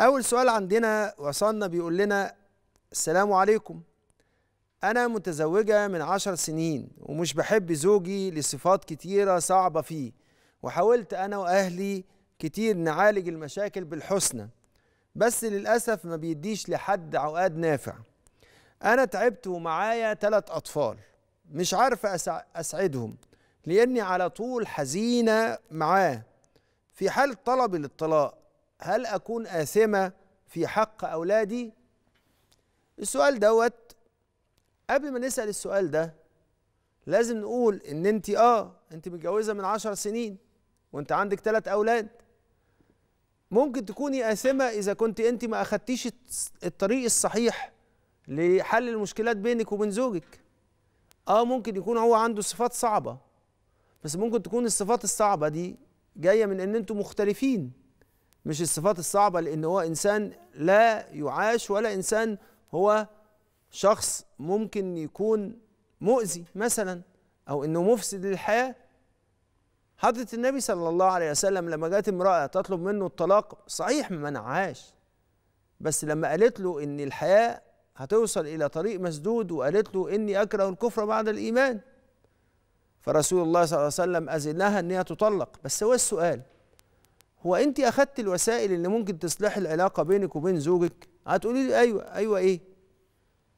أول سؤال عندنا وصلنا بيقول لنا السلام عليكم أنا متزوجة من عشر سنين ومش بحب زوجي لصفات كتيرة صعبة فيه وحاولت أنا وأهلي كتير نعالج المشاكل بالحسنى بس للأسف ما بيديش لحد عقاد نافع أنا تعبت ومعايا ثلاث أطفال مش عارفة أسع... أسعدهم لأني على طول حزينة معاه في حال طلبي للطلاق هل أكون آثمة في حق أولادي؟ السؤال دوت قبل ما نسأل السؤال ده لازم نقول إن أنت آه أنت متجوزة من عشر سنين وأنت عندك ثلاث أولاد ممكن تكوني آثمة إذا كنت أنت ما أخدتيش الطريق الصحيح لحل المشكلات بينك وبين زوجك آه ممكن يكون هو عنده صفات صعبة بس ممكن تكون الصفات الصعبة دي جاية من إن أنتوا مختلفين مش الصفات الصعبة لأن هو إنسان لا يعاش ولا إنسان هو شخص ممكن يكون مؤذي مثلا أو إنه مفسد للحياة حضرة النبي صلى الله عليه وسلم لما جاءت امرأة تطلب منه الطلاق صحيح ما نعاش بس لما قالت له إن الحياة هتوصل إلى طريق مسدود وقالت له إني أكره الكفر بعد الإيمان فرسول الله صلى الله عليه وسلم أذنها إن هي تطلق بس هو السؤال هو انت اخذت الوسائل اللي ممكن تصلح العلاقه بينك وبين زوجك هتقولي لي ايوه ايوه ايه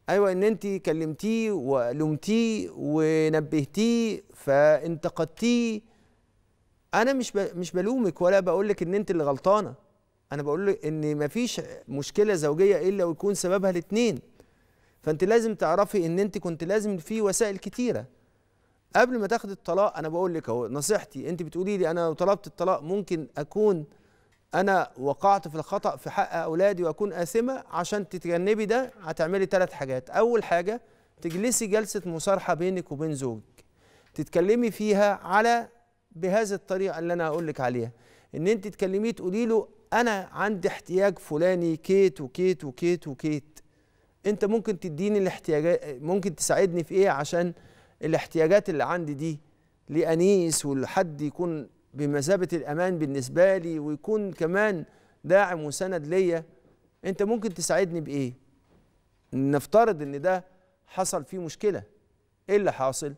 ايوه ان انت كلمتيه ولومتيه ونبهتيه فانتقدتيه انا مش مش بلومك ولا بقول لك ان انت اللي غلطانه انا بقول لك ان مفيش مشكله زوجيه الا ويكون سببها الاثنين فانت لازم تعرفي ان انت كنت لازم في وسائل كتيره قبل ما تاخد الطلاق انا بقول لك اهو نصيحتي انت بتقولي لي انا لو طلبت الطلاق ممكن اكون انا وقعت في الخطا في حق اولادي واكون قاسمه عشان تتجنبي ده هتعملي ثلاث حاجات اول حاجه تجلسي جلسه مصارحه بينك وبين زوجك تتكلمي فيها على بهذه الطريقه اللي انا هقول لك عليها ان انت تكلميه تقولي له انا عندي احتياج فلاني كيت وكيت وكيت وكيت انت ممكن تديني الاحتياجات ممكن تساعدني في ايه عشان الاحتياجات اللي عندي دي لأنيس ولحد يكون بمثابة الأمان بالنسبة لي ويكون كمان داعم وسند ليا أنت ممكن تساعدني بإيه؟ نفترض إن ده حصل فيه مشكلة إيه اللي حاصل؟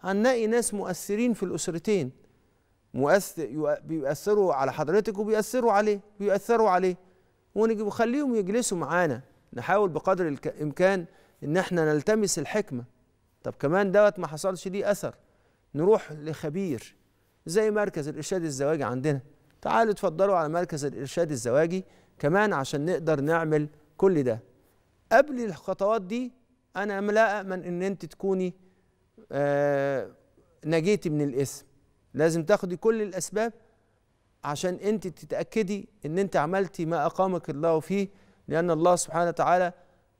هنلاقي ناس مؤثرين في الأسرتين مؤثر بيؤثروا على حضرتك وبيأثروا عليه بيؤثروا عليه ونخليهم يجلسوا معانا نحاول بقدر الإمكان إن احنا نلتمس الحكمة طب كمان دوت ما حصلش ليه اثر نروح لخبير زي مركز الارشاد الزواجي عندنا تعالوا اتفضلوا على مركز الارشاد الزواجي كمان عشان نقدر نعمل كل ده قبل الخطوات دي انا لا امن ان انت تكوني آه نجيتي من الاسم لازم تاخدي كل الاسباب عشان انت تتاكدي ان انت عملتي ما اقامك الله فيه لان الله سبحانه وتعالى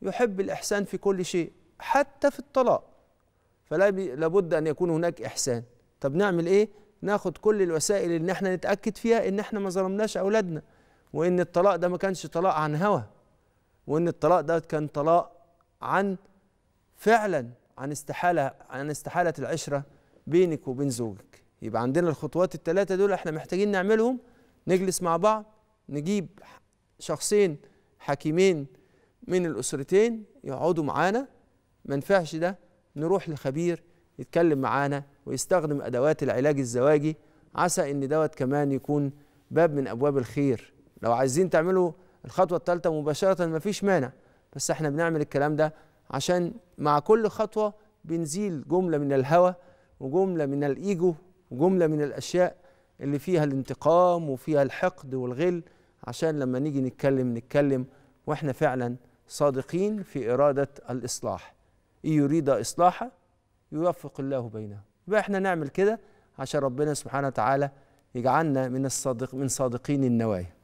يحب الاحسان في كل شيء حتى في الطلاق فلا لابد ان يكون هناك احسان طب نعمل ايه ناخد كل الوسائل ان احنا نتاكد فيها ان احنا ما ظلمناش اولادنا وان الطلاق ده ما كانش طلاق عن هوى وان الطلاق ده كان طلاق عن فعلا عن استحاله عن استحاله العشره بينك وبين زوجك يبقى عندنا الخطوات الثلاثه دول احنا محتاجين نعملهم نجلس مع بعض نجيب شخصين حكيمين من الاسرتين يقعدوا معانا ما ينفعش ده نروح لخبير يتكلم معانا ويستخدم ادوات العلاج الزواجي عسى ان دوت كمان يكون باب من ابواب الخير لو عايزين تعملوا الخطوه الثالثه مباشره مفيش مانع بس احنا بنعمل الكلام ده عشان مع كل خطوه بنزيل جمله من الهوى وجمله من الايجو وجمله من الاشياء اللي فيها الانتقام وفيها الحقد والغل عشان لما نيجي نتكلم نتكلم واحنا فعلا صادقين في اراده الاصلاح يريد إصلاحا يوفق الله بينه يبقى احنا نعمل كده عشان ربنا سبحانه وتعالى يجعلنا من الصادق من صادقين النوايا